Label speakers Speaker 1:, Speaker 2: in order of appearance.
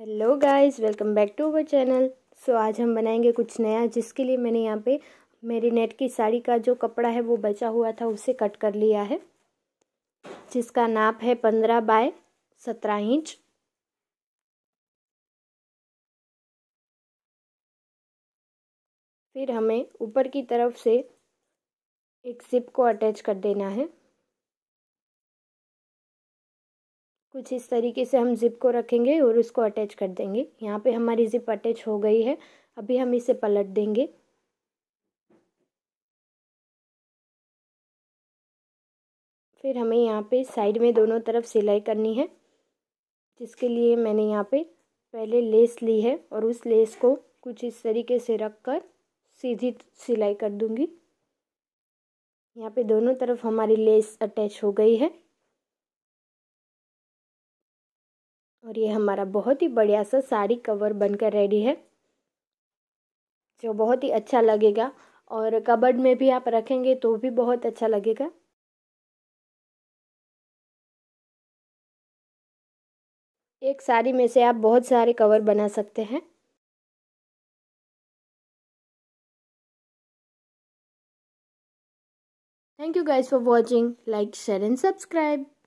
Speaker 1: hello guys welcome back to our channel so आज हम बनाएंगे कुछ नया जिसके लिए मैंने यहाँ पे मेरी नेट की साड़ी का जो कपड़ा है वो बचा हुआ था उसे कट कर लिया है जिसका नाप है पंद्रह बाय सत्रह इंच फिर हमें ऊपर की तरफ से एक सिप को अटैच कर देना है कुछ इस तरीके से हम ज़िप को रखेंगे और उसको अटैच कर देंगे यहाँ पे हमारी ज़िप अटैच हो गई है अभी हम इसे पलट देंगे फिर हमें यहाँ पे साइड में दोनों तरफ सिलाई करनी है जिसके लिए मैंने यहाँ पे पहले लेस ली है और उस लेस को कुछ इस तरीके से रख कर सीधी सिलाई कर दूँगी यहाँ पे दोनों तरफ हमारी लेस अटैच
Speaker 2: हो गई है और ये हमारा बहुत
Speaker 1: ही बढ़िया सा साड़ी कवर बनकर रेडी है जो बहुत ही अच्छा लगेगा और कबर्ड में भी आप रखेंगे तो भी बहुत अच्छा लगेगा
Speaker 2: एक साड़ी में से आप बहुत सारे कवर बना सकते हैं thank you guys for watching like share and subscribe